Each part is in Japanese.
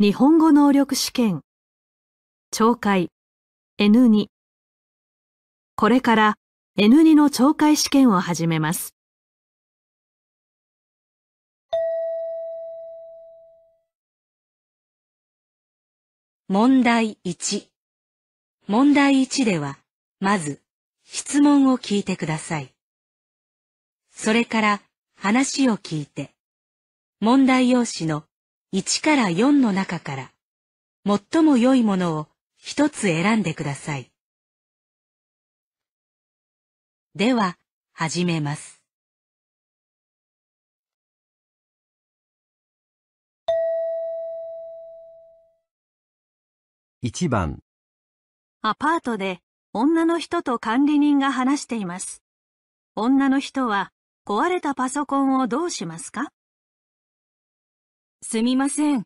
日本語能力試験。懲戒 N2。これから N2 の懲戒試験を始めます。問題1。問題1では、まず、質問を聞いてください。それから、話を聞いて、問題用紙の1から4の中から、最も良いものを一つ選んでください。では、始めます。1番アパートで女の人と管理人が話しています。女の人は壊れたパソコンをどうしますかすみません。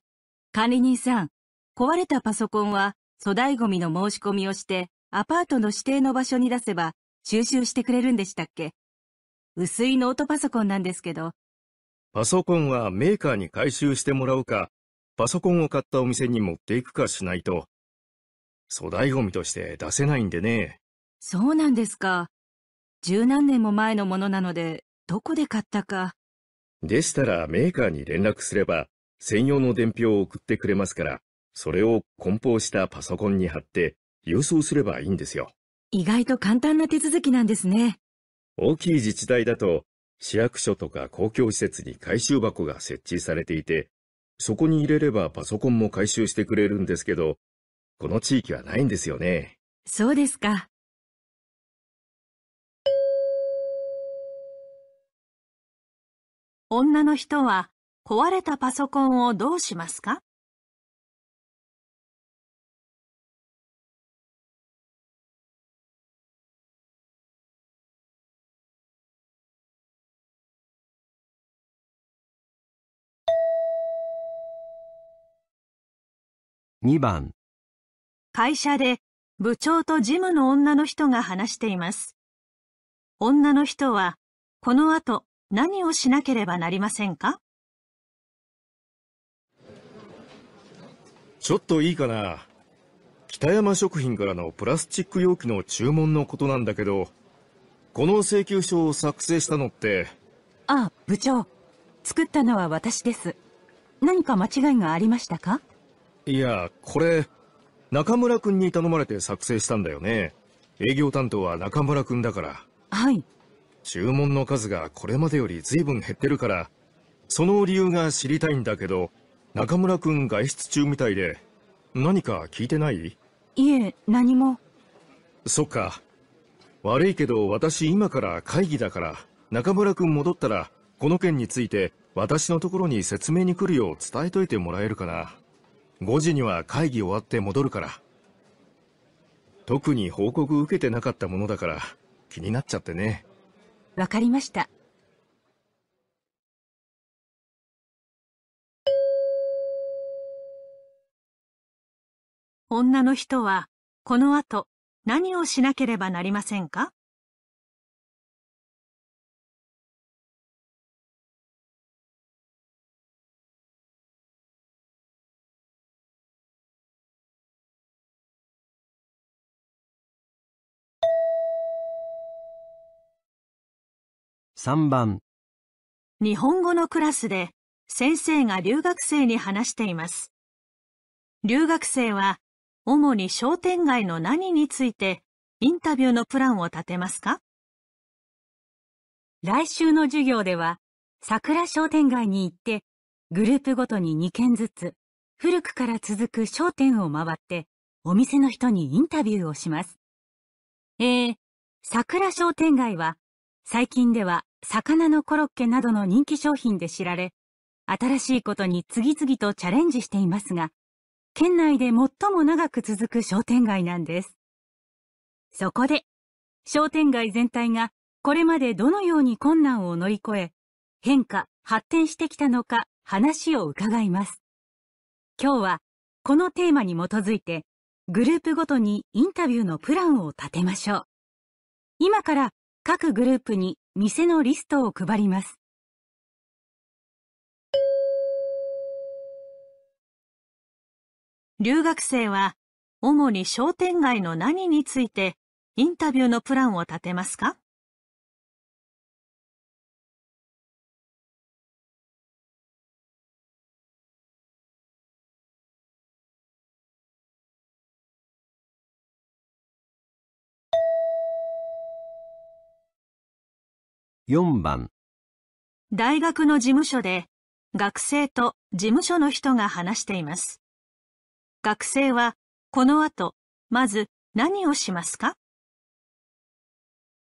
管理人さん、壊れたパソコンは粗大ゴミの申し込みをして、アパートの指定の場所に出せば収集してくれるんでしたっけ薄いノートパソコンなんですけど。パソコンはメーカーに回収してもらうか、パソコンを買ったお店に持っていくかしないと、粗大ゴミとして出せないんでね。そうなんですか。十何年も前のものなので、どこで買ったか。でしたらメーカーに連絡すれば、専用の伝票を送ってくれますから、それを梱包したパソコンに貼って郵送すればいいんですよ。意外と簡単な手続きなんですね。大きい自治体だと、市役所とか公共施設に回収箱が設置されていて、そこに入れればパソコンも回収してくれるんですけど、この地域はないんですよね。そうですか。女の人は壊れたパソコンをどうしますか2番会社で部長と事務の女の人が話しています。女の人はこの後何をしなければなりませんかちょっといいかな。北山食品からのプラスチック容器の注文のことなんだけど、この請求書を作成したのって。ああ、部長。作ったのは私です。何か間違いがありましたかいや、これ、中村くんに頼まれて作成したんだよね。営業担当は中村くんだから。はい。注文の数がこれまでより随分減ってるから、その理由が知りたいんだけど、中村くん外出中みたいで、何か聞いてないいえ、何も。そっか。悪いけど私今から会議だから、中村くん戻ったら、この件について私のところに説明に来るよう伝えといてもらえるかな。5時には会議終わって戻るから。特に報告受けてなかったものだから、気になっちゃってね。わかりました。女の人は、この後、何をしなければなりませんか3番日本語のクラスで先生が留学生に話しています。留学生は主に商店街の何についてインタビューのプランを立てますか来週の授業では、桜商店街に行って、グループごとに2軒ずつ、古くから続く商店を回って、お店の人にインタビューをします。えー、桜商店街は、最近では魚のコロッケなどの人気商品で知られ、新しいことに次々とチャレンジしていますが、県内で最も長く続く商店街なんです。そこで、商店街全体がこれまでどのように困難を乗り越え、変化、発展してきたのか話を伺います。今日はこのテーマに基づいて、グループごとにインタビューのプランを立てましょう。今から各グループに店のリストを配ります。留学生は主に商店街の何についてインタビューのプランを立てますか4番大学の事務所で学生と事務所の人が話しています。学生はこの後、まず何をしますか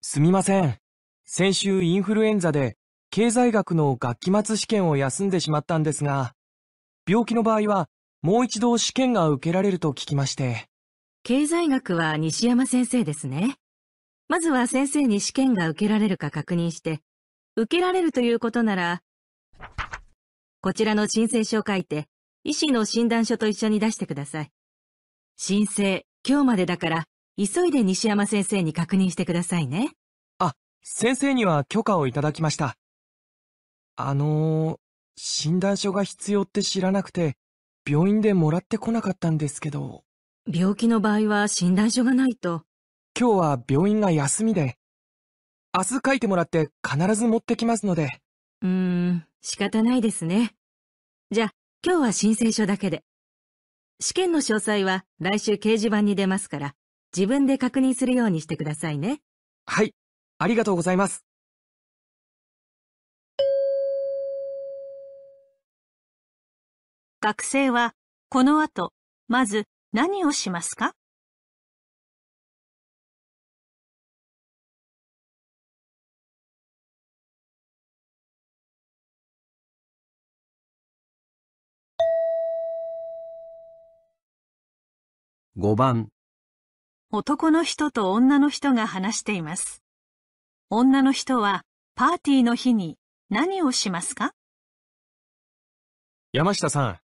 すみません。先週インフルエンザで経済学の学期末試験を休んでしまったんですが、病気の場合はもう一度試験が受けられると聞きまして。経済学は西山先生ですね。まずは先生に試験が受けられるか確認して、受けられるということなら、こちらの申請書を書いて、医師の診断書と一緒に出してください。申請、今日までだから、急いで西山先生に確認してくださいね。あ、先生には許可をいただきました。あのー、診断書が必要って知らなくて、病院でもらってこなかったんですけど。病気の場合は診断書がないと。今日は病院が休みで、明日書いてもらって必ず持ってきますので。うーん、仕方ないですね。じゃあ、今日は申請書だけで。試験の詳細は来週掲示板に出ますから、自分で確認するようにしてくださいね。はい、ありがとうございます。学生はこの後、まず何をしますか5番男の人と女の人が話しています。女の人はパーティーの日に何をしますか山下さん、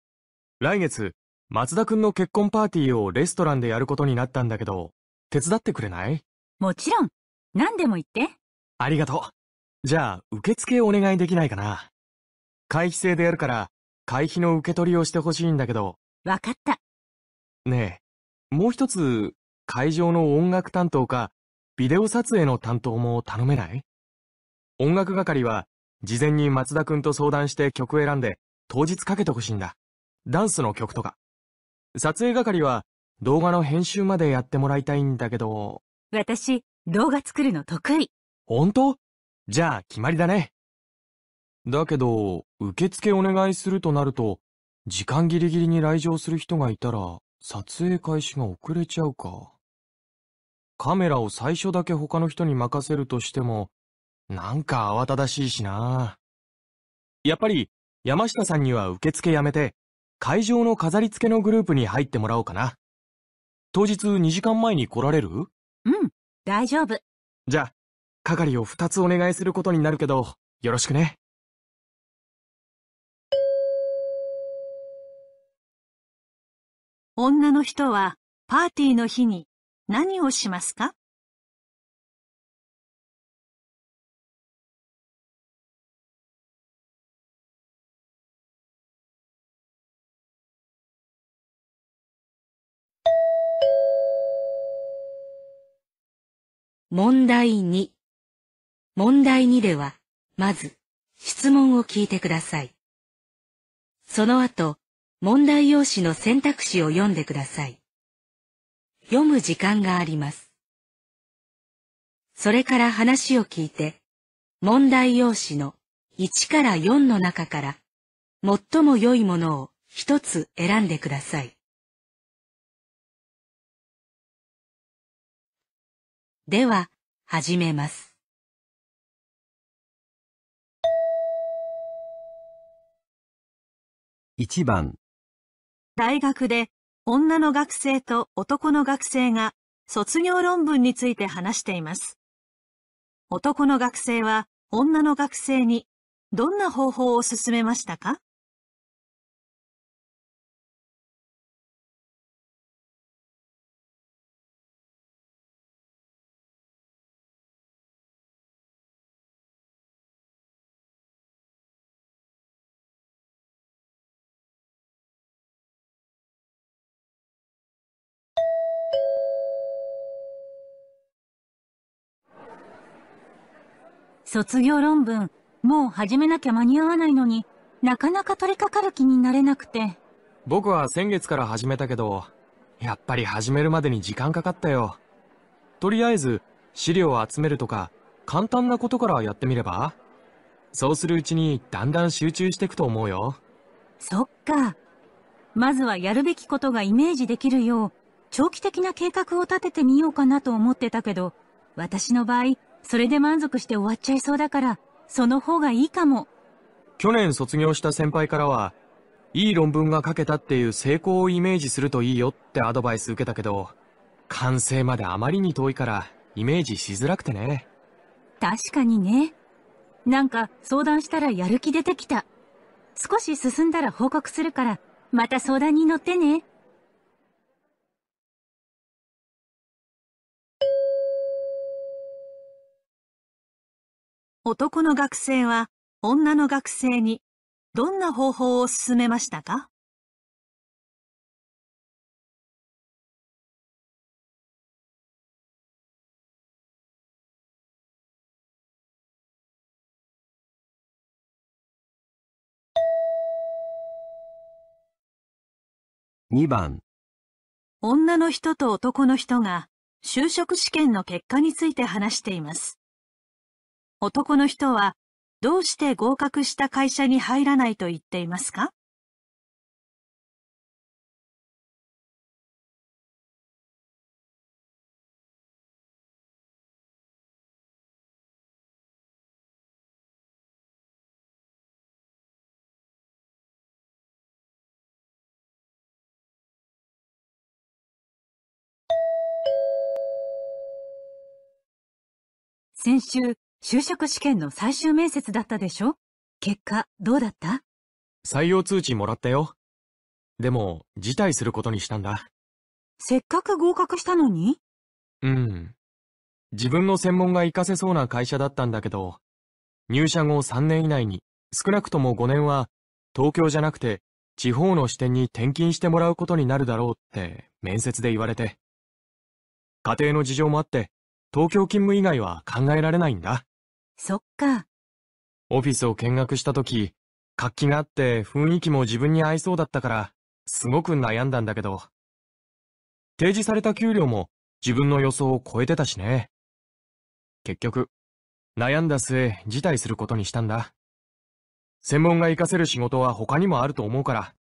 来月、松田くんの結婚パーティーをレストランでやることになったんだけど、手伝ってくれないもちろん、何でも言って。ありがとう。じゃあ、受付お願いできないかな。会費制でやるから、会費の受け取りをしてほしいんだけど。わかった。ねえ、もう一つ、会場の音楽担当か、ビデオ撮影の担当も頼めない音楽係は、事前に松田くんと相談して曲選んで、当日かけてほしいんだ。ダンスの曲とか。撮影係は、動画の編集までやってもらいたいんだけど。私、動画作るの得意。本当じゃあ、決まりだね。だけど、受付お願いするとなると、時間ギリギリに来場する人がいたら、撮影開始が遅れちゃうか。カメラを最初だけ他の人に任せるとしても、なんか慌ただしいしな。やっぱり、山下さんには受付やめて、会場の飾り付けのグループに入ってもらおうかな。当日2時間前に来られるうん、大丈夫。じゃあ、係を2つお願いすることになるけど、よろしくね。女の人はパーティーの日に何をしますか問題2。問題2では、まず、質問を聞いてください。その後、問題用紙の選択肢を読んでください。読む時間があります。それから話を聞いて、問題用紙の1から4の中から、最も良いものを一つ選んでください。では、始めます。1番大学で女の学生と男の学生が卒業論文について話しています。男の学生は女の学生にどんな方法を勧めましたか卒業論文、もう始めなきゃ間に合わないのになかなか取り掛かる気になれなくて。僕は先月から始めたけど、やっぱり始めるまでに時間かかったよ。とりあえず、資料を集めるとか、簡単なことからやってみればそうするうちにだんだん集中していくと思うよ。そっか。まずはやるべきことがイメージできるよう、長期的な計画を立ててみようかなと思ってたけど、私の場合、それで満足して終わっちゃいそうだから、その方がいいかも。去年卒業した先輩からは、いい論文が書けたっていう成功をイメージするといいよってアドバイス受けたけど、完成まであまりに遠いから、イメージしづらくてね。確かにね。なんか相談したらやる気出てきた。少し進んだら報告するから、また相談に乗ってね。男の学生は女の学生にどんな方法を勧めましたか2番女の人と男の人が就職試験の結果について話しています。男の人はどうして合格した会社に入らないと言っていますか先週、就職試験の最終面接だったでしょ結果、どうだった採用通知もらったよ。でも、辞退することにしたんだ。せっかく合格したのにうん。自分の専門が活かせそうな会社だったんだけど、入社後3年以内に、少なくとも5年は、東京じゃなくて、地方の支店に転勤してもらうことになるだろうって面接で言われて。家庭の事情もあって、東京勤務以外は考えられないんだ。そっか。オフィスを見学した時、活気があって雰囲気も自分に合いそうだったから、すごく悩んだんだけど。提示された給料も自分の予想を超えてたしね。結局、悩んだ末、辞退することにしたんだ。専門が活かせる仕事は他にもあると思うから、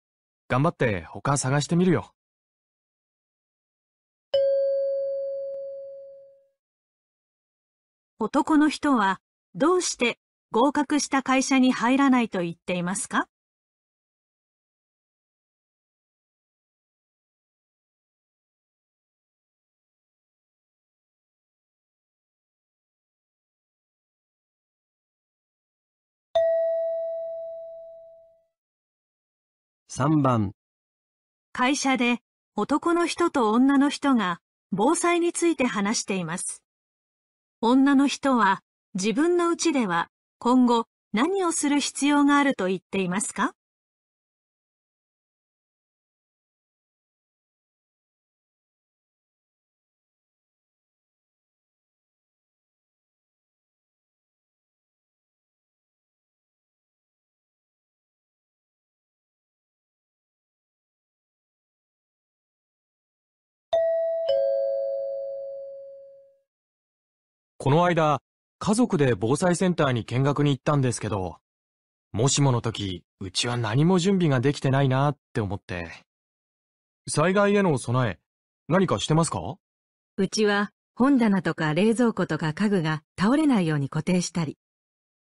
頑張って他探してみるよ。男の人はどうして合格した会社に入らないと言っていますか3番会社で男の人と女の人が防災について話しています。女の人は自分のうちでは今後何をする必要があると言っていますかこの間、家族で防災センターに見学に行ったんですけど、もしもの時、うちは何も準備ができてないなって思って。災害への備え、何かしてますかうちは本棚とか冷蔵庫とか家具が倒れないように固定したり、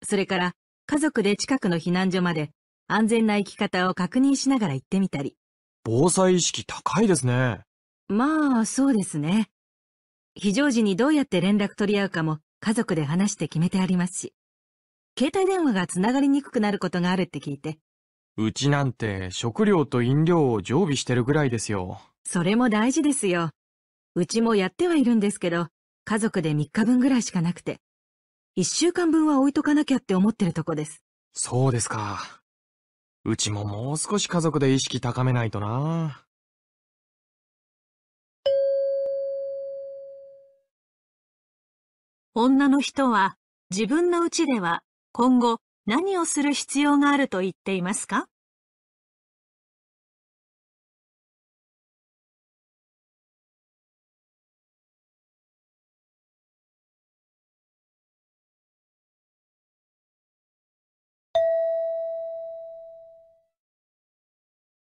それから家族で近くの避難所まで安全な生き方を確認しながら行ってみたり。防災意識高いですね。まあ、そうですね。非常時にどうやって連絡取り合うかも家族で話して決めてありますし。携帯電話がつながりにくくなることがあるって聞いて。うちなんて食料と飲料を常備してるぐらいですよ。それも大事ですよ。うちもやってはいるんですけど、家族で3日分ぐらいしかなくて。1週間分は置いとかなきゃって思ってるとこです。そうですか。うちももう少し家族で意識高めないとな。女の人は自分のうちでは今後何をする必要があると言っていますか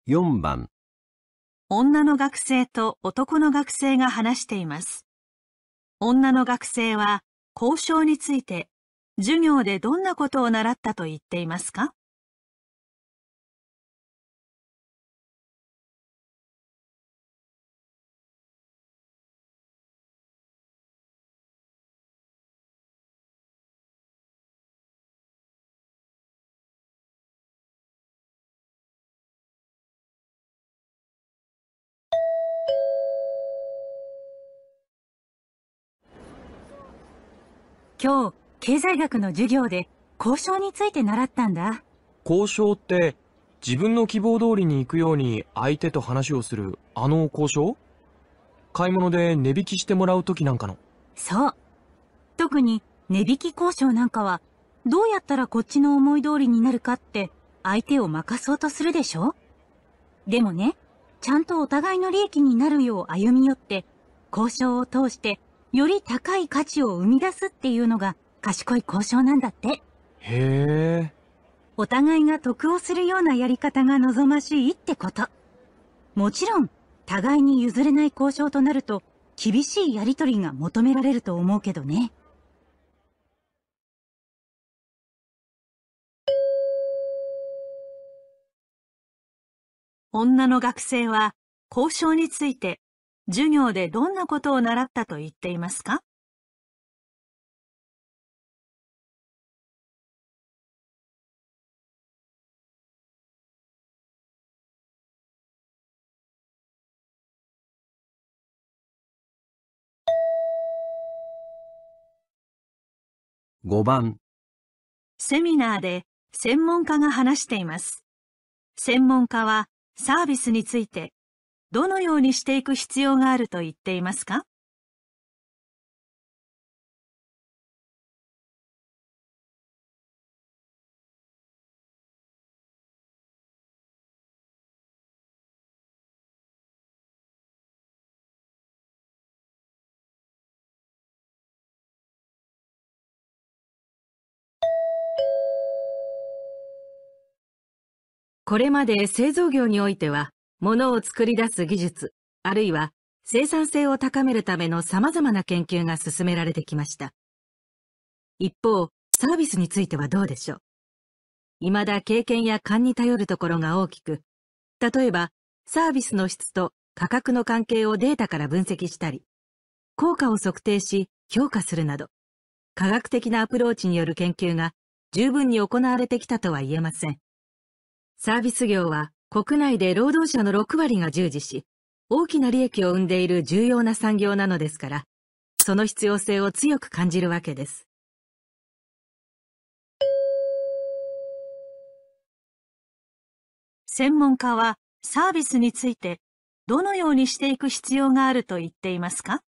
4番女の学生と男の学生が話しています。女の学生は交渉について授業でどんなことを習ったと言っていますか今日、経済学の授業で交渉について習ったんだ。交渉って、自分の希望通りに行くように相手と話をするあの交渉買い物で値引きしてもらう時なんかの。そう。特に値引き交渉なんかは、どうやったらこっちの思い通りになるかって相手を任そうとするでしょでもね、ちゃんとお互いの利益になるよう歩み寄って、交渉を通してより高い価値を生み出すっていうのが賢い交渉なんだって。へえ。お互いが得をするようなやり方が望ましいってこと。もちろん、互いに譲れない交渉となると、厳しいやりとりが求められると思うけどね。女の学生は交渉について授業でどんなことを習ったと言っていますか5番セミナーで専門家が話しています。専門家はサービスについてどのようにしていく必要があると言っていますかこれまで製造業においては、物を作り出す技術、あるいは生産性を高めるための様々な研究が進められてきました。一方、サービスについてはどうでしょう未だ経験や勘に頼るところが大きく、例えば、サービスの質と価格の関係をデータから分析したり、効果を測定し評価するなど、科学的なアプローチによる研究が十分に行われてきたとは言えません。サービス業は国内で労働者の6割が従事し、大きな利益を生んでいる重要な産業なのですから、その必要性を強く感じるわけです。専門家はサービスについてどのようにしていく必要があると言っていますか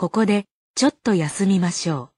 ここで、ちょっと休みましょう。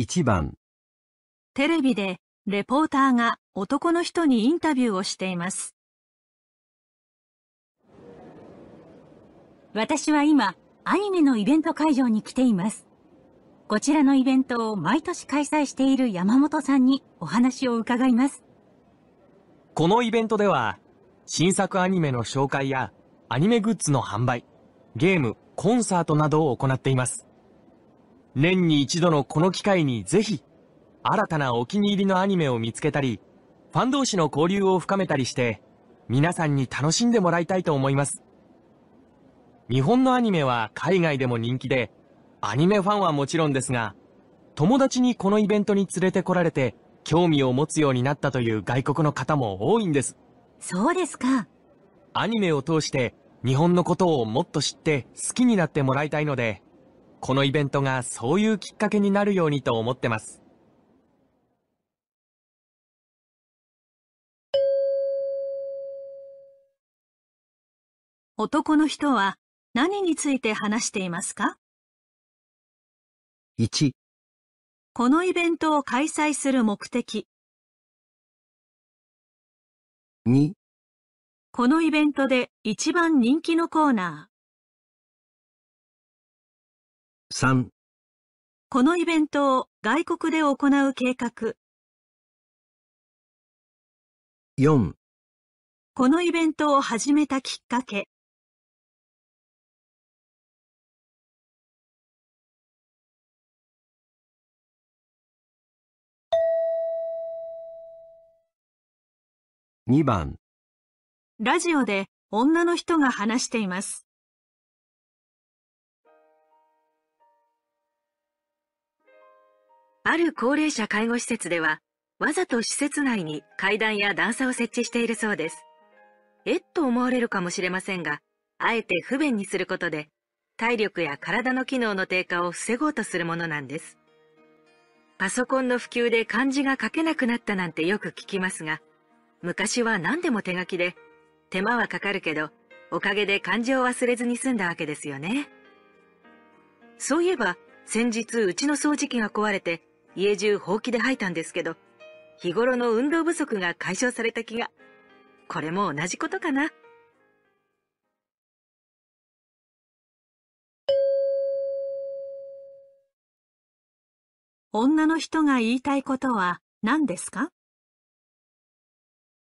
1番テレビでレポーターが男の人にインタビューをしています私は今アニメのイベント会場に来ていますこちらのイベントを毎年開催している山本さんにお話を伺いますこのイベントでは新作アニメの紹介やアニメグッズの販売ゲームコンサートなどを行っています年に一度のこの機会にぜひ、新たなお気に入りのアニメを見つけたり、ファン同士の交流を深めたりして、皆さんに楽しんでもらいたいと思います。日本のアニメは海外でも人気で、アニメファンはもちろんですが、友達にこのイベントに連れてこられて、興味を持つようになったという外国の方も多いんです。そうですか。アニメを通して、日本のことをもっと知って好きになってもらいたいので、このイベントがそういうきっかけになるようにと思ってます。男の人は何について話していますか ?1 このイベントを開催する目的2このイベントで一番人気のコーナー3このイベントを外国で行う計画4このイベントを始めたきっかけ2番ラジオで女の人が話しています。ある高齢者介護施設では、わざと施設内に階段や段差を設置しているそうです。えっと思われるかもしれませんが、あえて不便にすることで、体力や体の機能の低下を防ごうとするものなんです。パソコンの普及で漢字が書けなくなったなんてよく聞きますが、昔は何でも手書きで、手間はかかるけど、おかげで漢字を忘れずに済んだわけですよね。そういえば、先日うちの掃除機が壊れて家中ほうきで吐いたんですけど、日頃の運動不足が解消された気が。これも同じことかな。女の人が言いたいことは何ですか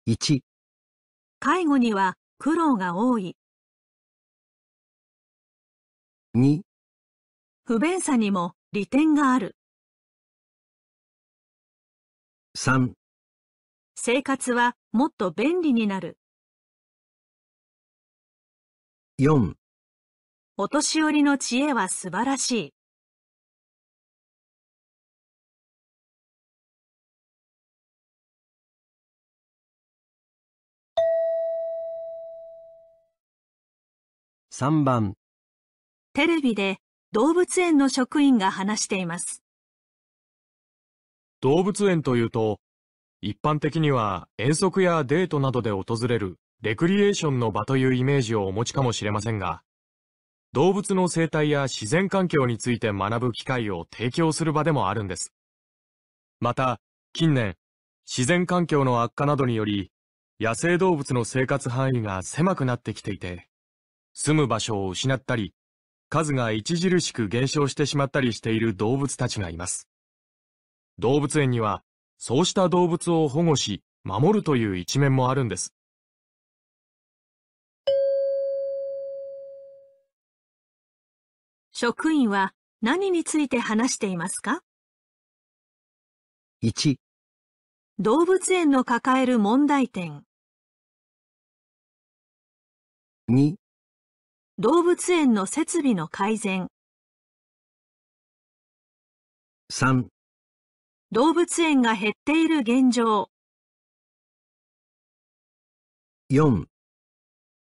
?1 介護には苦労が多い2不便さにも利点がある3生活はもっと便利になる4お年寄りの知恵は素晴らしい3番テレビで動物園の職員が話しています。動物園というと、一般的には遠足やデートなどで訪れるレクリエーションの場というイメージをお持ちかもしれませんが、動物の生態や自然環境について学ぶ機会を提供する場でもあるんです。また、近年、自然環境の悪化などにより、野生動物の生活範囲が狭くなってきていて、住む場所を失ったり、数が著しく減少してしまったりしている動物たちがいます。動物園には、そうした動物を保護し、守るという一面もあるんです。職員は何について話していますか ?1 動物園の抱える問題点2動物園の設備の改善3動物園が減っている現状。4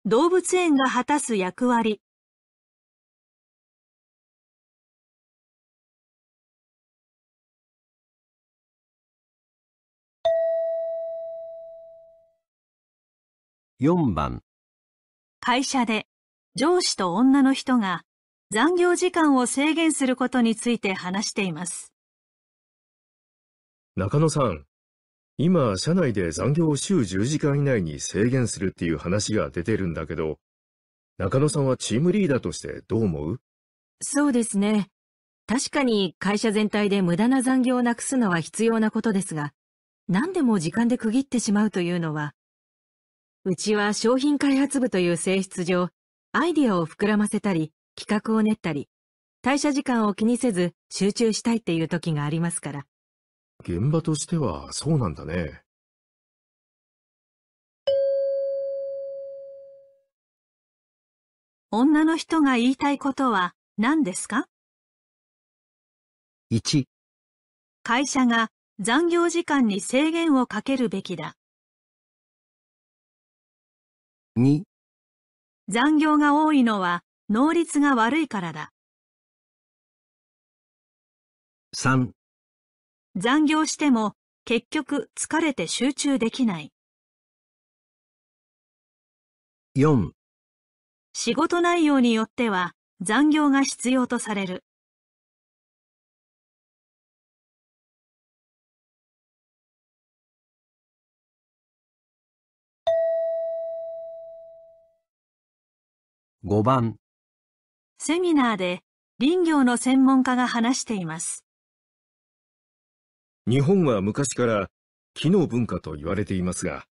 動物園が果たす役割。4番会社で上司と女の人が残業時間を制限することについて話しています。中野さん、今、社内で残業を週10時間以内に制限するっていう話が出てるんだけど、中野さんはチームリーダーとしてどう思うそうですね。確かに会社全体で無駄な残業をなくすのは必要なことですが、何でも時間で区切ってしまうというのは、うちは商品開発部という性質上、アイディアを膨らませたり、企画を練ったり、退社時間を気にせず集中したいっていう時がありますから。現場としてはそうなんだね。女の人が言いたいことは何ですか ?1 会社が残業時間に制限をかけるべきだ。2残業が多いのは能率が悪いからだ。3残業しても結局疲れて集中できない。4仕事内容によっては残業が必要とされる。5番セミナーで林業の専門家が話しています。日本は昔から木の文化と言われていますが、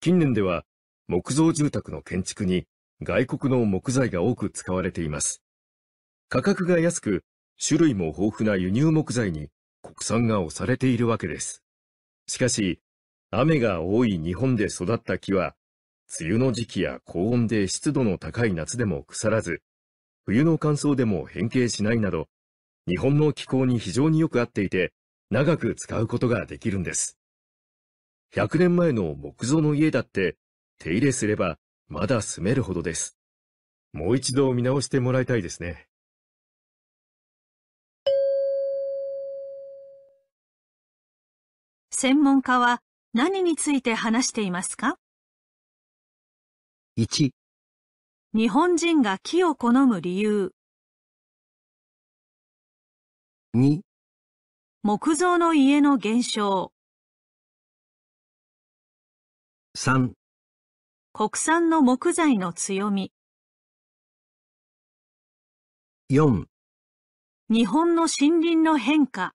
近年では木造住宅の建築に外国の木材が多く使われています。価格が安く、種類も豊富な輸入木材に国産が押されているわけです。しかし、雨が多い日本で育った木は、梅雨の時期や高温で湿度の高い夏でも腐らず、冬の乾燥でも変形しないなど、日本の気候に非常によく合っていて、長く使うことができるんです。100年前の木造の家だって手入れすればまだ住めるほどです。もう一度見直してもらいたいですね。専門家は何について話していますか ?1 日本人が木を好む理由2木造の家の減少。3国産の木材の強み。4日本の森林の変化。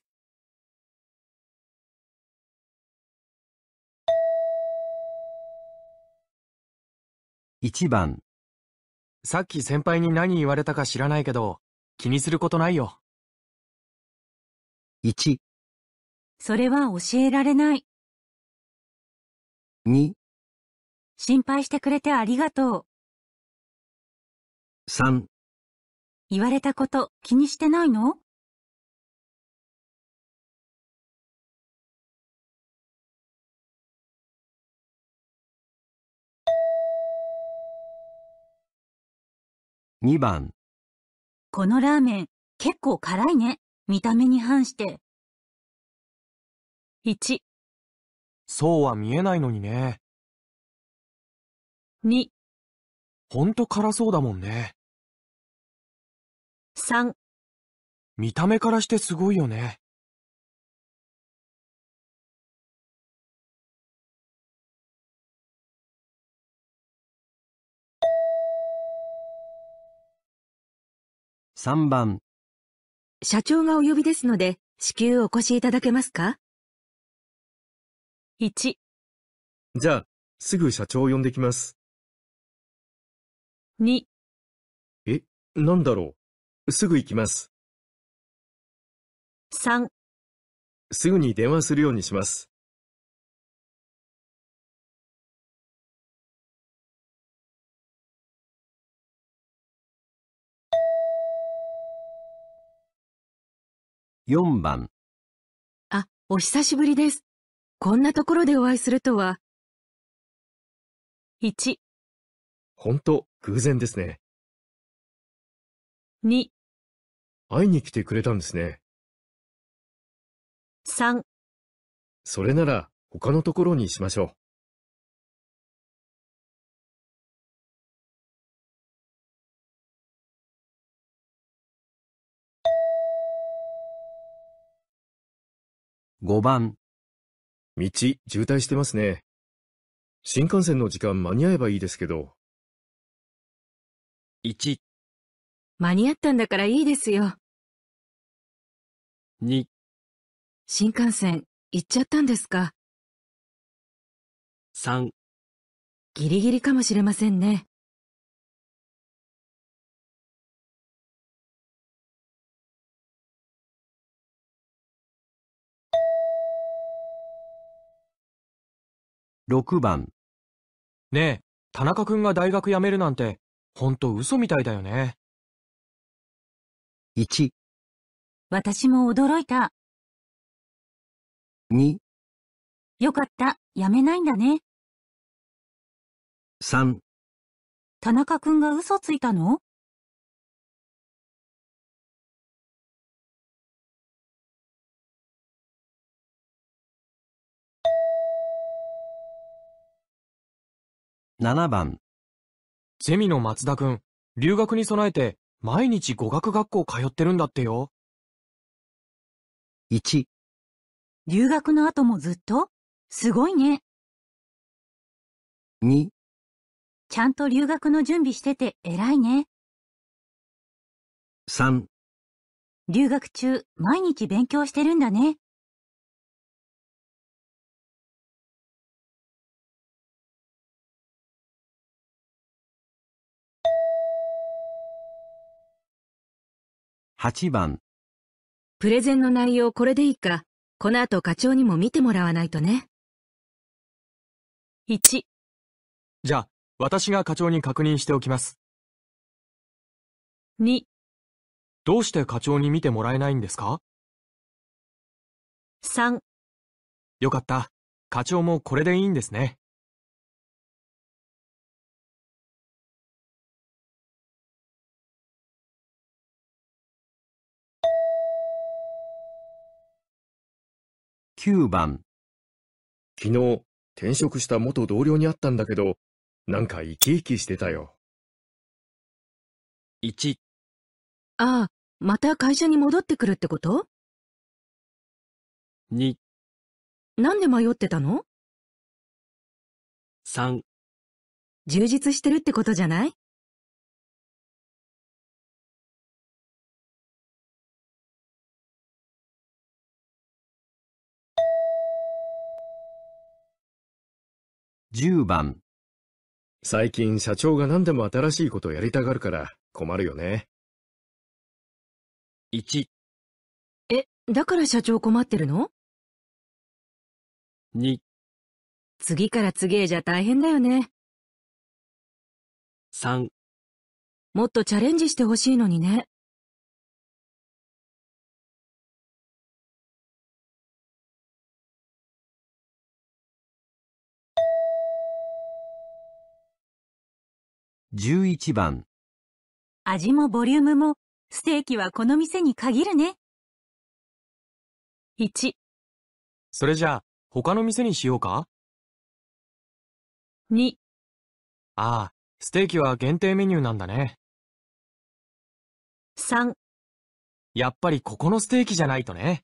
1番さっき先輩に何言われたか知らないけど、気にすることないよ。1それは教えられない。2心配してくれてありがとう。3言われたこと気にしてないの2番このラーメン結構辛いね。見た目に反して。1そうは見えないのにね。2ほんと辛そうだもんね。3見た目からしてすごいよね。3番社長がお呼びですので、至急お越しいただけますか ?1、じゃあ、すぐ社長を呼んできます。2、え、なんだろう。すぐ行きます。3、すぐに電話するようにします。4番。あ、お久しぶりです。こんなところでお会いするとは。1、ほんと、偶然ですね。2、会いに来てくれたんですね。3。それなら、他のところにしましょう。5番。道、渋滞してますね。新幹線の時間間に合えばいいですけど。1、間に合ったんだからいいですよ。2、新幹線、行っちゃったんですか。3、ギリギリかもしれませんね。6番ねえ、田中くんが大学辞めるなんて、ほんと嘘みたいだよね。1、私も驚いた。2、よかった、辞めないんだね。3、田中くんが嘘ついたの7番ゼミの松田くん、留学に備えて毎日語学学校通ってるんだってよ。1留学の後もずっとすごいね。2ちゃんと留学の準備してて偉いね。3留学中毎日勉強してるんだね。8番。プレゼンの内容これでいいか、この後課長にも見てもらわないとね。1。じゃあ、私が課長に確認しておきます。2。どうして課長に見てもらえないんですか ?3。よかった。課長もこれでいいんですね。9番昨日転職した元同僚に会ったんだけど、なんか生き生きしてたよ。1ああ、また会社に戻ってくるってこと2なんで迷ってたの3充実してるってことじゃない10番最近社長が何でも新しいことをやりたがるから困るよね。1え、だから社長困ってるの ?2 次から次へじゃ大変だよね。3もっとチャレンジしてほしいのにね。11番味もボリュームもステーキはこの店に限るね。1それじゃあ他の店にしようか2ああ、ステーキは限定メニューなんだね。3やっぱりここのステーキじゃないとね。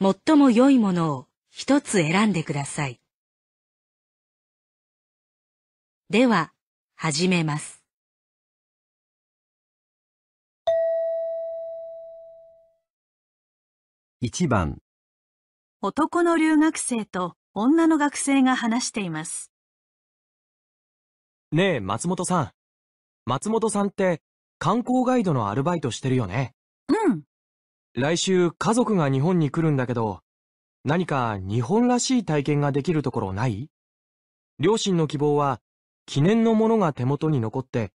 最も良いものを一つ選んでください。では、始めます。一番男の留学生と女の学生が話しています。ねえ、松本さん。松本さんって観光ガイドのアルバイトしてるよね。来週家族が日本に来るんだけど、何か日本らしい体験ができるところない両親の希望は、記念のものが手元に残って、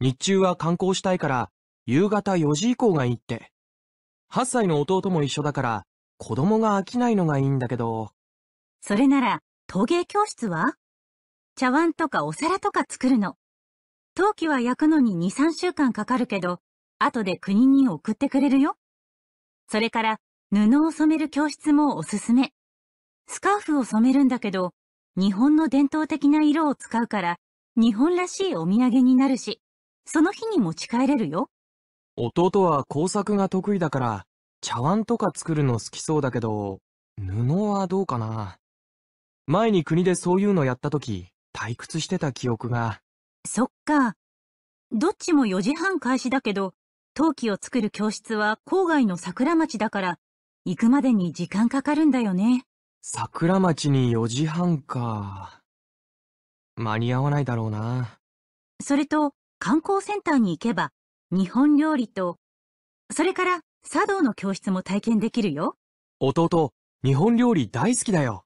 日中は観光したいから、夕方4時以降がいいって。8歳の弟も一緒だから、子供が飽きないのがいいんだけど。それなら、陶芸教室は茶碗とかお皿とか作るの。陶器は焼くのに2、3週間かかるけど、後で国に送ってくれるよ。それから布を染める教室もおすすめ。スカーフを染めるんだけど、日本の伝統的な色を使うから、日本らしいお土産になるし、その日に持ち帰れるよ。弟は工作が得意だから、茶碗とか作るの好きそうだけど、布はどうかな。前に国でそういうのやった時、退屈してた記憶が。そっか。どっちも4時半開始だけど、陶器を作る教室は郊外の桜町だから、行くまでに時間かかるんだよね。桜町に4時半か。間に合わないだろうな。それと、観光センターに行けば、日本料理と、それから茶道の教室も体験できるよ。弟、日本料理大好きだよ。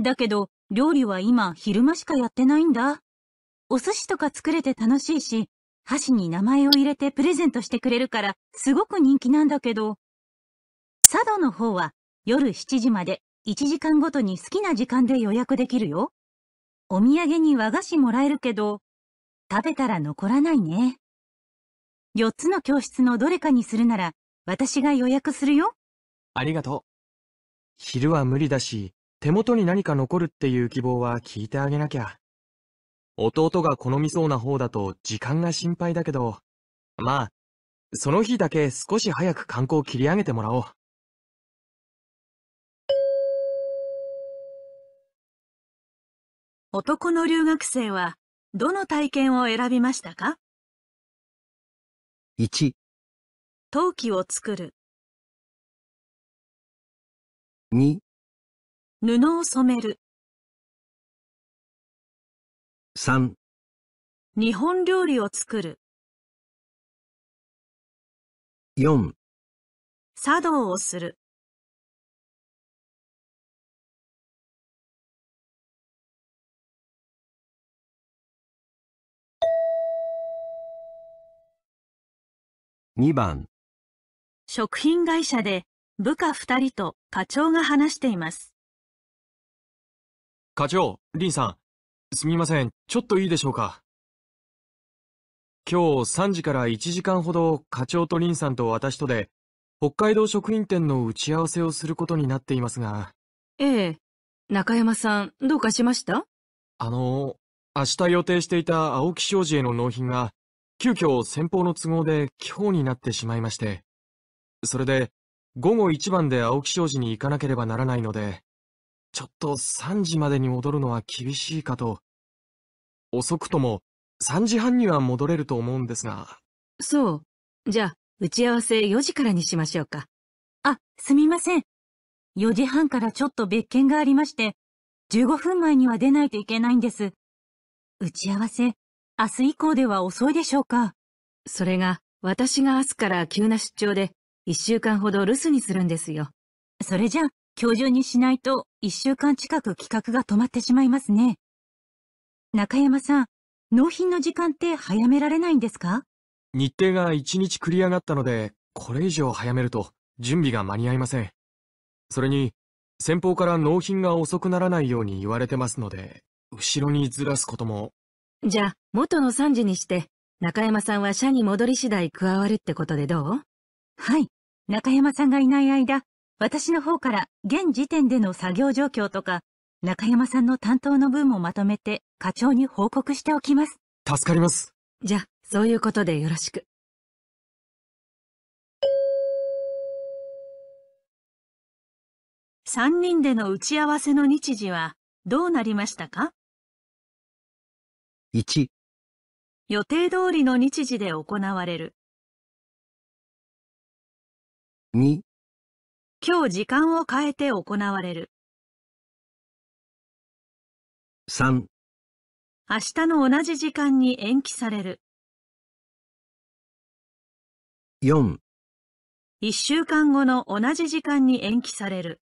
だけど、料理は今昼間しかやってないんだ。お寿司とか作れて楽しいし、箸に名前を入れてプレゼントしてくれるから、すごく人気なんだけど。佐渡の方は夜7時まで1時間ごとに好きな時間で予約できるよ。お土産に和菓子もらえるけど、食べたら残らないね。4つの教室のどれかにするなら、私が予約するよ。ありがとう。昼は無理だし、手元に何か残るっていう希望は聞いてあげなきゃ。弟が好みそうな方だと時間が心配だけど、まあ、その日だけ少し早く観光切り上げてもらおう。男の留学生は、どの体験を選びましたか ?1、陶器を作る。2、布を染める。3日本料理を作る4茶道をする2番食品会社で部下2人と課長が話しています課長、林さん、すみません、ちょっといいでしょうか。今日3時から1時間ほど課長と林さんと私とで、北海道食品店の打ち合わせをすることになっていますが。ええ。中山さん、どうかしましたあの、明日予定していた青木商事への納品が、急遽先方の都合で寄方になってしまいまして。それで、午後一番で青木商事に行かなければならないので。ちょっと3時までに戻るのは厳しいかと。遅くとも3時半には戻れると思うんですが。そう。じゃあ、打ち合わせ4時からにしましょうか。あ、すみません。4時半からちょっと別件がありまして、15分前には出ないといけないんです。打ち合わせ、明日以降では遅いでしょうか。それが、私が明日から急な出張で、1週間ほど留守にするんですよ。それじゃあ、今日中にしないと一週間近く企画が止まってしまいますね。中山さん、納品の時間って早められないんですか日程が一日繰り上がったので、これ以上早めると準備が間に合いません。それに、先方から納品が遅くならないように言われてますので、後ろにずらすことも。じゃあ、元の3時にして、中山さんは社に戻り次第加わるってことでどうはい。中山さんがいない間、私の方から現時点での作業状況とか、中山さんの担当の分もまとめて課長に報告しておきます。助かります。じゃそういうことでよろしく。3人での打ち合わせの日時はどうなりましたか一。予定通りの日時で行われる二。今日時間を変えて行われる。3明日の同じ時間に延期される。4 1週間後の同じ時間に延期される。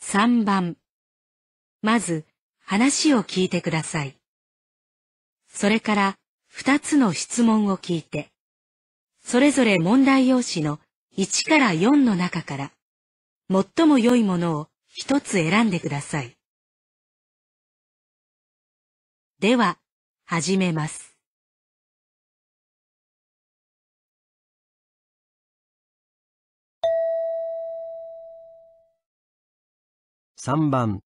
3番まず、話を聞いてください。それから、二つの質問を聞いて、それぞれ問題用紙の1から4の中から、最も良いものを一つ選んでください。では、始めます。3番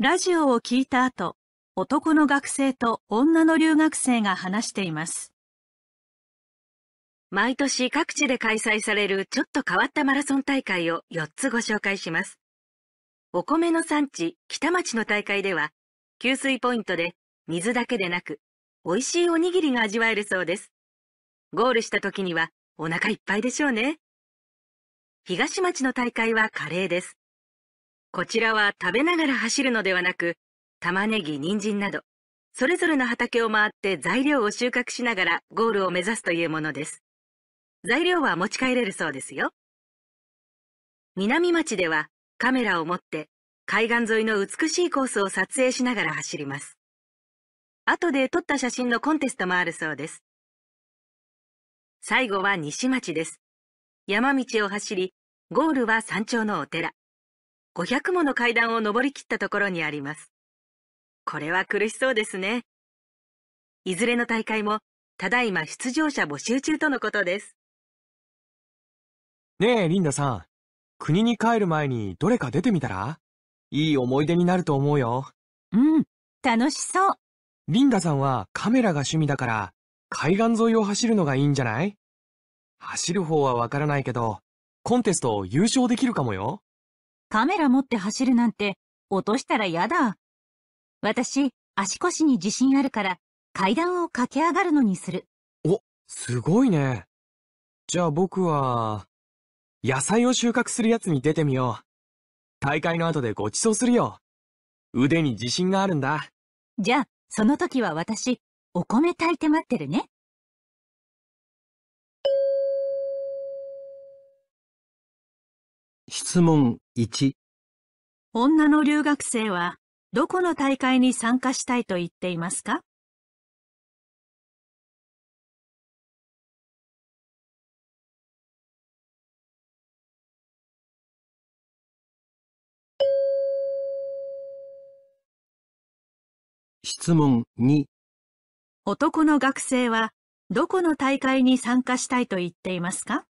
ラジオを聞いた後、男の学生と女の留学生が話しています。毎年各地で開催されるちょっと変わったマラソン大会を4つご紹介します。お米の産地、北町の大会では、給水ポイントで水だけでなく、美味しいおにぎりが味わえるそうです。ゴールした時にはお腹いっぱいでしょうね。東町の大会はカレーです。こちらは食べながら走るのではなく、玉ねぎ、人参など、それぞれの畑を回って材料を収穫しながらゴールを目指すというものです。材料は持ち帰れるそうですよ。南町ではカメラを持って海岸沿いの美しいコースを撮影しながら走ります。後で撮った写真のコンテストもあるそうです。最後は西町です。山道を走り、ゴールは山頂のお寺。500もの階段を登り切ったところにあります。これは苦しそうですね。いずれの大会も、ただいま出場者募集中とのことです。ねえ、リンダさん。国に帰る前にどれか出てみたらいい思い出になると思うよ。うん、楽しそう。リンダさんはカメラが趣味だから、海岸沿いを走るのがいいんじゃない走る方はわからないけど、コンテスト優勝できるかもよ。カメラ持って走るなんて、落としたらやだ。私、足腰に自信あるから、階段を駆け上がるのにする。お、すごいね。じゃあ僕は、野菜を収穫するやつに出てみよう。大会の後でご馳走するよ。腕に自信があるんだ。じゃあ、その時は私、お米炊いて待ってるね。問1女の留学生はどこの大会に参加したいと言っていますか質問2男の学生はどこの大会に参加したいと言っていますか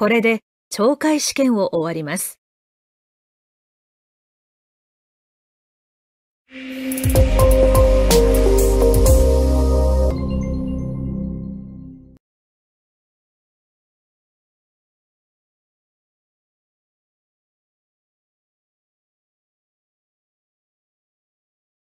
これで懲戒試験を終わります。